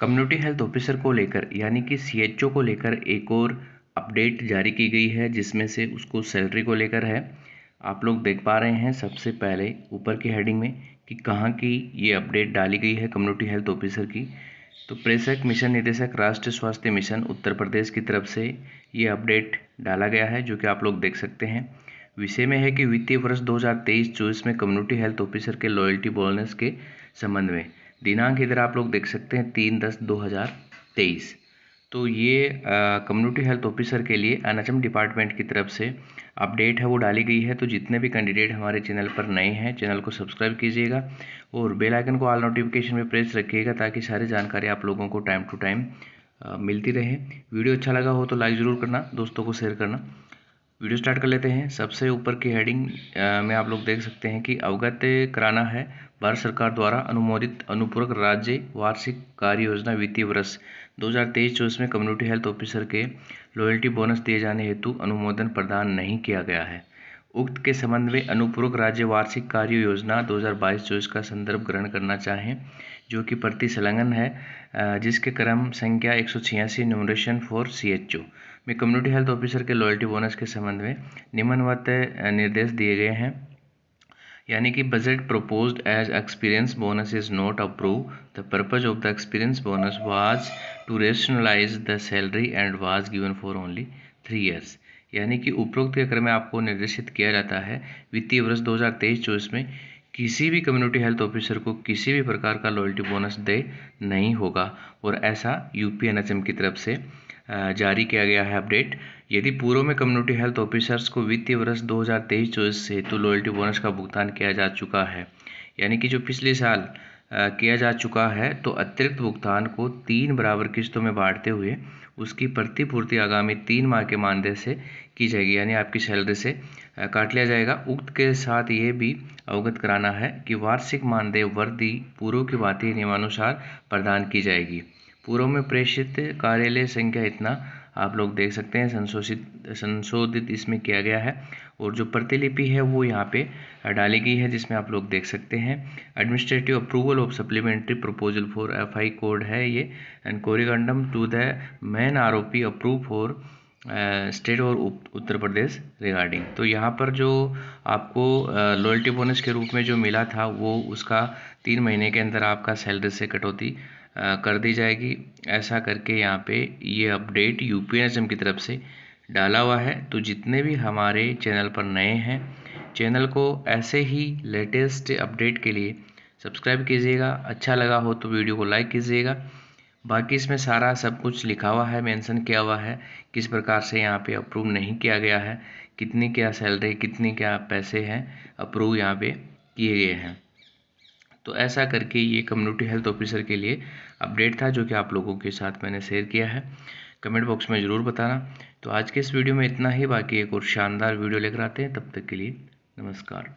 community health officer को लेकर यानी कि सी को लेकर एक और अपडेट जारी की गई है जिसमें से उसको सैलरी को लेकर है आप लोग देख पा रहे हैं सबसे पहले ऊपर की हेडिंग में कि कहाँ की ये अपडेट डाली गई है कम्युनिटी हेल्थ ऑफिसर की तो प्रेषक मिशन निदेशक राष्ट्रीय स्वास्थ्य मिशन उत्तर प्रदेश की तरफ से ये अपडेट डाला गया है जो कि आप लोग देख सकते हैं विषय में है कि वित्तीय वर्ष 2023-24 में कम्युनिटी हेल्थ ऑफिसर के लॉयल्टी बोनस के संबंध में दिनांक इधर आप लोग देख सकते हैं तीन दस दो हज़ार तेईस तो ये कम्युनिटी हेल्थ ऑफिसर के लिए एन डिपार्टमेंट की तरफ से अपडेट है वो डाली गई है तो जितने भी कैंडिडेट हमारे चैनल पर नए हैं चैनल को सब्सक्राइब कीजिएगा और बेल आइकन को ऑल नोटिफिकेशन में प्रेस रखिएगा ताकि सारी जानकारी आप लोगों को टाइम टू टाइम मिलती रहे वीडियो अच्छा लगा हो तो लाइक ज़रूर करना दोस्तों को शेयर करना वीडियो स्टार्ट कर लेते हैं सबसे ऊपर की हेडिंग में आप लोग देख सकते हैं कि अवगत कराना है भारत सरकार द्वारा अनुमोदित अनुपूरक राज्य वार्षिक कार्य योजना वित्तीय वर्ष 2023 हज़ार में कम्युनिटी हेल्थ ऑफिसर के लॉयल्टी बोनस दिए जाने हेतु अनुमोदन प्रदान नहीं किया गया है उक्त के संबंध में अनुपूरक राज्य वार्षिक कार्य योजना 2022 चौबीस का संदर्भ ग्रहण करना चाहें जो कि प्रति संलग्न है जिसके क्रम संख्या एक सौ छियासी नोमरेशन फॉर सी एच ओ में कम्युनिटी हेल्थ ऑफिसर के लॉयल्टी बोनस के संबंध में निम्नवत निर्देश दिए गए हैं यानी कि budget proposed as experience bonus is not approve the purpose of the experience bonus was to rationalize the salary and was given for only three years यानी कि उपरोक्त के क्रम में आपको निर्देशित किया जाता है वित्तीय वर्ष 2023-24 में किसी भी कम्युनिटी हेल्थ ऑफिसर को किसी भी प्रकार का लॉयल्टी बोनस दे नहीं होगा और ऐसा यू की तरफ से जारी किया गया है अपडेट यदि पूर्व में कम्युनिटी हेल्थ ऑफिसर्स को वित्तीय वर्ष 2023 चौबीस से तो लॉयल्टी बोनस का भुगतान किया जा चुका है यानी कि जो पिछले साल किया जा चुका है तो अतिरिक्त भुगतान को तीन बराबर किस्तों में बांटते हुए उसकी प्रतिपूर्ति आगामी तीन माह के मानदेय से की जाएगी यानी आपकी सैलरी से काट लिया जाएगा उक्त के साथ ये भी अवगत कराना है कि वार्षिक मानदेय वर्दी पूर्व की भांति नियमानुसार प्रदान की जाएगी पूर्व में प्रेषित कार्यालय संख्या इतना आप लोग देख सकते हैं संशोधित संशोधित इसमें किया गया है और जो प्रतिलिपि है वो यहाँ पे डाली गई है जिसमें आप लोग देख सकते हैं administrative approval of supplementary proposal for F I code है ये and corrigendum to the main आरोपी अप्रूव फॉर स्टेट और उत्तर प्रदेश रिगार्डिंग तो यहाँ पर जो आपको लॉयल्टी uh, बोनस के रूप में जो मिला था वो उसका तीन महीने के अंदर आपका सैलरी से कटौती कर दी जाएगी ऐसा करके यहाँ पे ये अपडेट यू की तरफ से डाला हुआ है तो जितने भी हमारे चैनल पर नए हैं चैनल को ऐसे ही लेटेस्ट अपडेट के लिए सब्सक्राइब कीजिएगा अच्छा लगा हो तो वीडियो को लाइक कीजिएगा बाकी इसमें सारा सब कुछ लिखा हुआ है मेंशन किया हुआ है किस प्रकार से यहाँ पे अप्रूव नहीं किया गया है कितनी क्या सैलरी कितनी क्या पैसे हैं अप्रूव यहाँ पे किए गए हैं तो ऐसा करके ये कम्युनिटी हेल्थ ऑफिसर के लिए अपडेट था जो कि आप लोगों के साथ मैंने शेयर किया है कमेंट बॉक्स में ज़रूर बताना तो आज के इस वीडियो में इतना ही बाकी एक और शानदार वीडियो लेकर आते हैं तब तक के लिए नमस्कार